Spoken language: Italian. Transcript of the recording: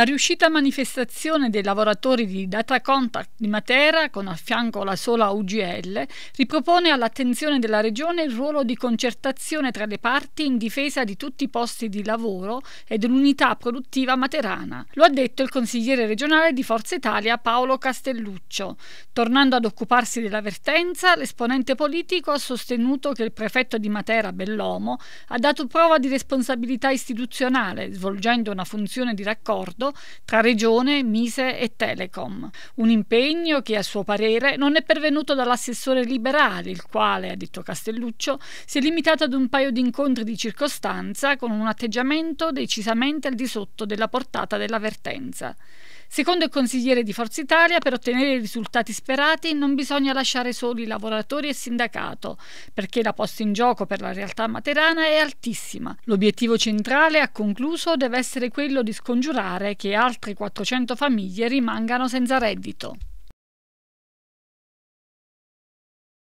La riuscita manifestazione dei lavoratori di Data Contact di Matera, con a fianco la sola UGL, ripropone all'attenzione della Regione il ruolo di concertazione tra le parti in difesa di tutti i posti di lavoro e dell'unità produttiva materana. Lo ha detto il consigliere regionale di Forza Italia Paolo Castelluccio. Tornando ad occuparsi dell'avvertenza, l'esponente politico ha sostenuto che il prefetto di Matera Bellomo ha dato prova di responsabilità istituzionale, svolgendo una funzione di raccordo tra Regione, Mise e Telecom. Un impegno che a suo parere non è pervenuto dall'assessore liberale, il quale, ha detto Castelluccio, si è limitato ad un paio di incontri di circostanza con un atteggiamento decisamente al di sotto della portata dell'avvertenza. Secondo il consigliere di Forza Italia, per ottenere i risultati sperati non bisogna lasciare soli lavoratori e sindacato, perché la posta in gioco per la realtà materana è altissima. L'obiettivo centrale, ha concluso, deve essere quello di scongiurare che altre 400 famiglie rimangano senza reddito.